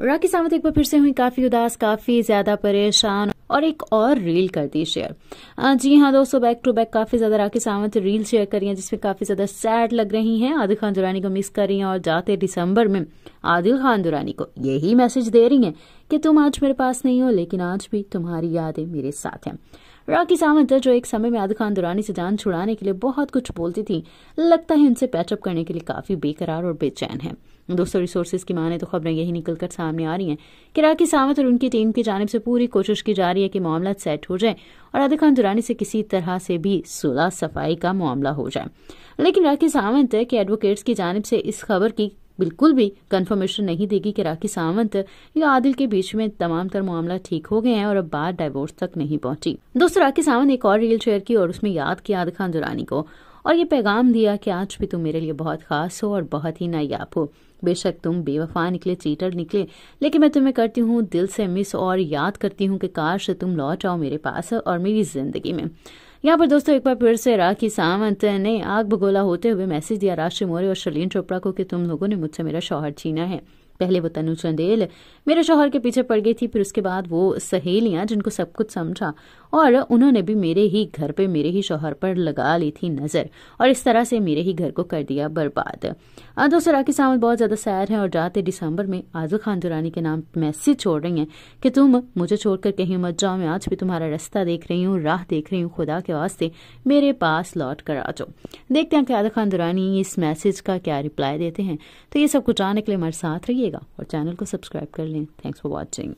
राखी सावंत एक बार फिर से हुई काफी उदास काफी ज्यादा परेशान और एक और रील कर दी शेयर जी हाँ दोस्तों बैक टू बैक काफी ज्यादा राखी सावंत रील शेयर करी है जिसमें काफी ज्यादा सैड लग रही हैं आदिल खान दुरानी को मिस कर रही हैं और जाते दिसंबर में आदिल खान दुरानी को यही मैसेज दे रही हैं कि तुम आज मेरे पास नहीं हो लेकिन आज भी तुम्हारी यादें मेरे साथ हैं राखी सावंत जो एक समय में आदि खान दुरानी से जान छुड़ाने के लिए बहुत कुछ बोलती थी लगता है उनसे पैचअप करने के लिए काफी बेकरार और बेचैन है दोस्तों रिसोर्सेज की माने तो खबरें यही निकलकर सामने आ रही हैं कि राखी सावंत और उनकी टीम की जानब से पूरी कोशिश की जा रही है कि मामला सेट हो जाए और आदि खान दुरानी से किसी तरह से भी सुलह सफाई का मामला हो जाए लेकिन राखी सावंत के एडवोकेट्स की जानब से इस खबर की बिल्कुल भी कंफर्मेशन नहीं देगी कि राखी सावंत या आदिल के बीच में तमाम तर मामला ठीक हो गए हैं और अब बात डाइवोर्स तक नहीं पहुंची दोस्तों राखी सावंत एक और रील शेयर की और उसमें याद किया आद खान दुरानी को और ये पैगाम दिया कि आज भी तुम मेरे लिए बहुत खास हो और बहुत ही नायाब हो बेशक तुम बेवफा निकले चीटर निकले लेकिन मैं तुम्हें करती हूँ दिल से मिस और याद करती हूँ कि काश तुम लौट आओ मेरे पास और मेरी जिंदगी में यहाँ पर दोस्तों एक बार फिर से राखी सावंत ने आग भगोला होते हुए मैसेज दिया राष्ट्रीय मौर्य और शलीन चोपड़ा को कि तुम लोगों ने मुझसे मेरा शौहर छीना है पहले वो तनु चंदेल मेरे शोहर के पीछे पड़ गई थी फिर उसके बाद वो सहेलियां जिनको सब कुछ समझा और उन्होंने भी मेरे ही घर पे मेरे ही शोहर पर लगा ली थी नजर और इस तरह से मेरे ही घर को कर दिया बर्बाद दोस्तों राखी सावंत बहुत ज्यादा सैर है और जाते दिसंबर में आजू खान दुरानी के नाम मैसेज छोड़ रही है कि तुम मुझे छोड़कर कहीं मत जाओ मैं आज भी तुम्हारा रास्ता देख रही हूँ राह देख रही हूँ खुदा के वास्ते मेरे पास लौट कर आ जाओ देखते हैं कि आजू खान दुरानी इस मैसेज का क्या रिप्लाई देते हैं तो ये सब कुछ आने के लिए हमारे साथ रहिएगा कीजिएगा और चैनल को सब्सक्राइब कर लें थैंक्स फॉर वॉचिंग